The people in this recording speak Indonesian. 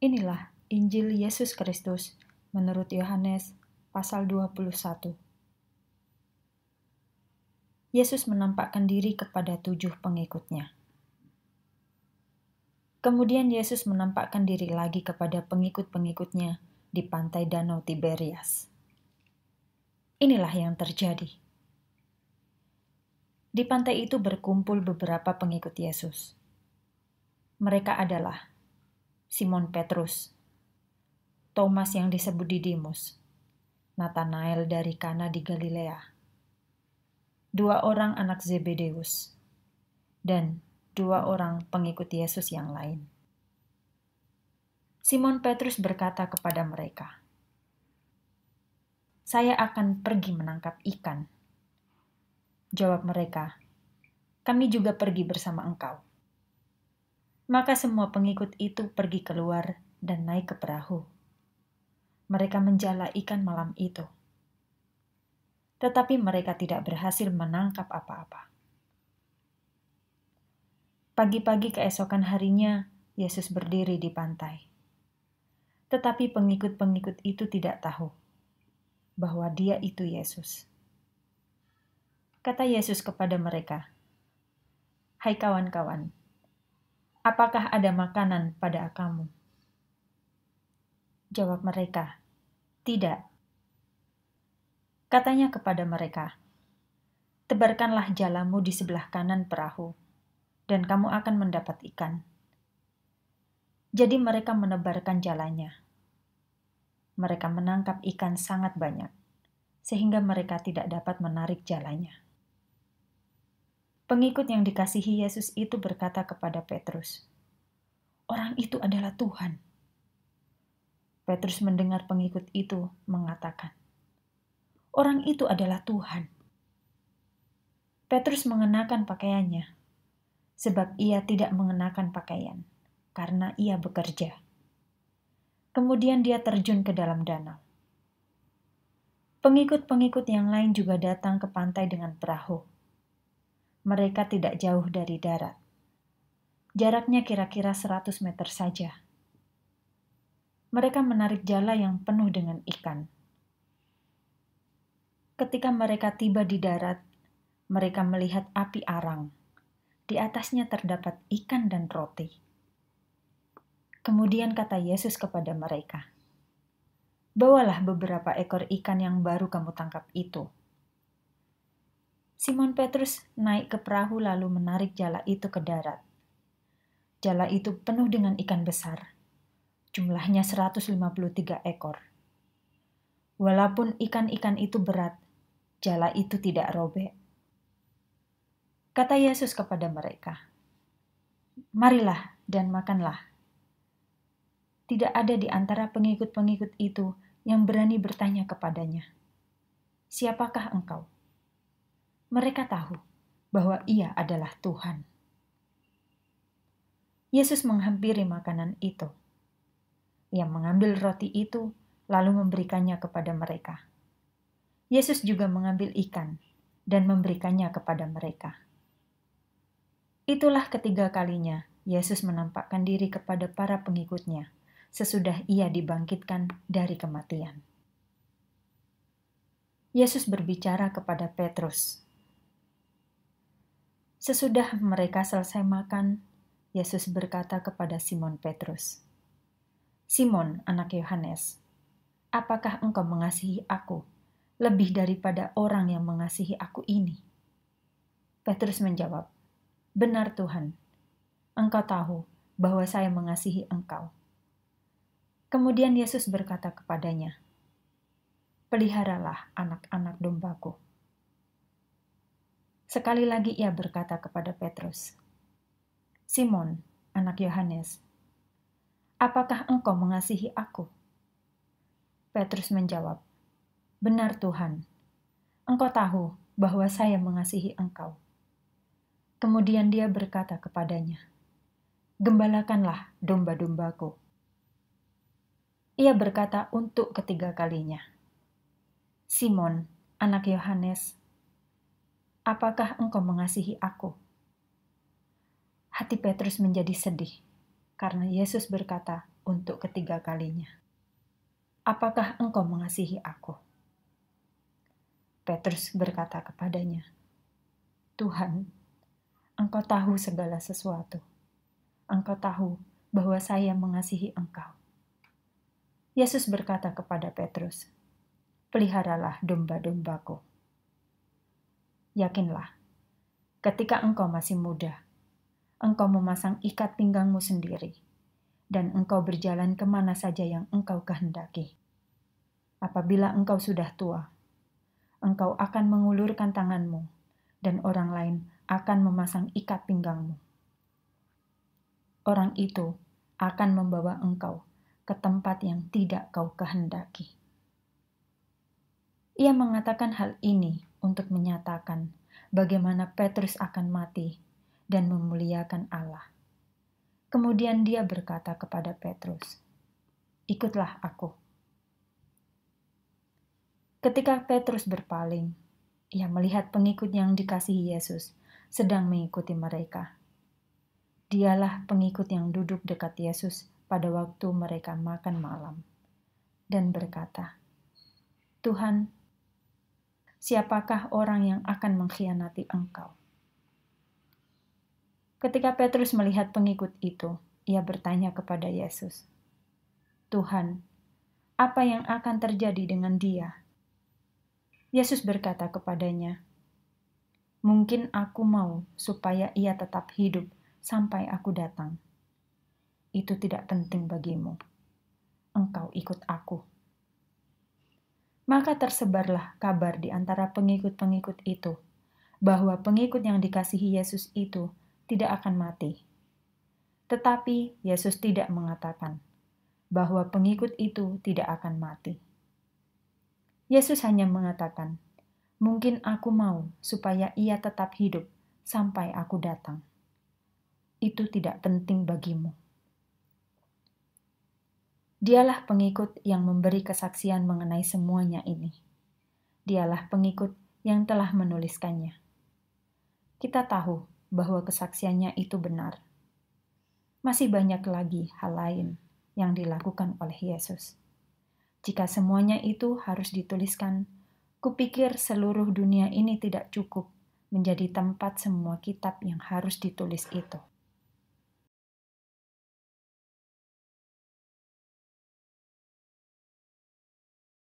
Inilah Injil Yesus Kristus menurut Yohanes pasal 21. Yesus menampakkan diri kepada tujuh pengikutnya. Kemudian Yesus menampakkan diri lagi kepada pengikut-pengikutnya di pantai Danau Tiberias. Inilah yang terjadi. Di pantai itu berkumpul beberapa pengikut Yesus. Mereka adalah Simon Petrus, Thomas yang disebut Didimus, Nathanael dari Kana di Galilea, dua orang anak Zebedeus, dan dua orang pengikut Yesus yang lain. Simon Petrus berkata kepada mereka, "Saya akan pergi menangkap ikan." Jawab mereka, "Kami juga pergi bersama engkau." Maka semua pengikut itu pergi keluar dan naik ke perahu. Mereka menjala ikan malam itu. Tetapi mereka tidak berhasil menangkap apa-apa. Pagi-pagi keesokan harinya, Yesus berdiri di pantai. Tetapi pengikut-pengikut itu tidak tahu bahwa dia itu Yesus. Kata Yesus kepada mereka, "Hai kawan-kawan, apakah ada makanan pada kamu? Jawab mereka, tidak. Katanya kepada mereka, tebarkanlah jalamu di sebelah kanan perahu, dan kamu akan mendapat ikan. Jadi mereka menebarkan jalannya. Mereka menangkap ikan sangat banyak, sehingga mereka tidak dapat menarik jalannya. Pengikut yang dikasihi Yesus itu berkata kepada Petrus, "Orang itu adalah Tuhan." Petrus mendengar pengikut itu mengatakan, "Orang itu adalah Tuhan." Petrus mengenakan pakaiannya, sebab ia tidak mengenakan pakaian karena ia bekerja. Kemudian dia terjun ke dalam danau. Pengikut-pengikut yang lain juga datang ke pantai dengan perahu mereka tidak jauh dari darat. Jaraknya kira-kira 100 meter saja. Mereka menarik jala yang penuh dengan ikan. Ketika mereka tiba di darat, mereka melihat api arang. Di atasnya terdapat ikan dan roti. Kemudian kata Yesus kepada mereka, "Bawalah beberapa ekor ikan yang baru kamu tangkap itu." Simon Petrus naik ke perahu lalu menarik jala itu ke darat. Jala itu penuh dengan ikan besar. Jumlahnya 153 ekor. Walaupun ikan-ikan itu berat, jala itu tidak robek. Kata Yesus kepada mereka, "Marilah dan makanlah." Tidak ada di antara pengikut-pengikut itu yang berani bertanya kepadanya, "Siapakah engkau?" mereka tahu bahwa Ia adalah Tuhan. Yesus menghampiri makanan itu. Ia mengambil roti itu, lalu memberikannya kepada mereka. Yesus juga mengambil ikan dan memberikannya kepada mereka. Itulah ketiga kalinya Yesus menampakkan diri kepada para pengikutnya sesudah ia dibangkitkan dari kematian. Yesus berbicara kepada Petrus, Sesudah mereka selesai makan, Yesus berkata kepada Simon Petrus, "Simon, anak Yohanes, apakah engkau mengasihi aku lebih daripada orang yang mengasihi aku ini?" Petrus menjawab, "Benar, Tuhan. Engkau tahu bahwa saya mengasihi engkau." Kemudian Yesus berkata kepadanya, "Peliharalah anak-anak dombaku." Sekali lagi ia berkata kepada Petrus, Simon, anak Yohanes, apakah engkau mengasihi aku? Petrus menjawab, Benar Tuhan, engkau tahu bahwa saya mengasihi engkau. Kemudian dia berkata kepadanya, Gembalakanlah domba-dombaku. Ia berkata untuk ketiga kalinya, Simon, anak Yohanes, apakah engkau mengasihi aku? Hati Petrus menjadi sedih karena Yesus berkata untuk ketiga kalinya, Apakah engkau mengasihi aku? Petrus berkata kepadanya, Tuhan, engkau tahu segala sesuatu. Engkau tahu bahwa saya mengasihi engkau. Yesus berkata kepada Petrus, Peliharalah domba-dombaku. Yakinlah, ketika engkau masih muda, engkau memasang ikat pinggangmu sendiri, dan engkau berjalan kemana saja yang engkau kehendaki. Apabila engkau sudah tua, engkau akan mengulurkan tanganmu, dan orang lain akan memasang ikat pinggangmu. Orang itu akan membawa engkau ke tempat yang tidak kau kehendaki. Ia mengatakan hal ini untuk menyatakan bagaimana Petrus akan mati dan memuliakan Allah. Kemudian dia berkata kepada Petrus, "Ikutlah aku." Ketika Petrus berpaling, ia melihat pengikut yang dikasihi Yesus sedang mengikuti mereka. Dialah pengikut yang duduk dekat Yesus pada waktu mereka makan malam dan berkata, "Tuhan, siapakah orang yang akan mengkhianati engkau? Ketika Petrus melihat pengikut itu, ia bertanya kepada Yesus, "Tuhan, apa yang akan terjadi dengan dia?" Yesus berkata kepadanya, "Mungkin aku mau supaya ia tetap hidup sampai aku datang. Itu tidak penting bagimu. Engkau ikut aku." Maka tersebarlah kabar di antara pengikut-pengikut itu bahwa pengikut yang dikasihi Yesus itu tidak akan mati. Tetapi Yesus tidak mengatakan bahwa pengikut itu tidak akan mati. Yesus hanya mengatakan, "Mungkin aku mau supaya ia tetap hidup sampai aku datang." Itu tidak penting bagimu. Dialah pengikut yang memberi kesaksian mengenai semuanya ini. Dialah pengikut yang telah menuliskannya. Kita tahu bahwa kesaksiannya itu benar. Masih banyak lagi hal lain yang dilakukan oleh Yesus. Jika semuanya itu harus dituliskan, kupikir seluruh dunia ini tidak cukup menjadi tempat semua kitab yang harus ditulis itu.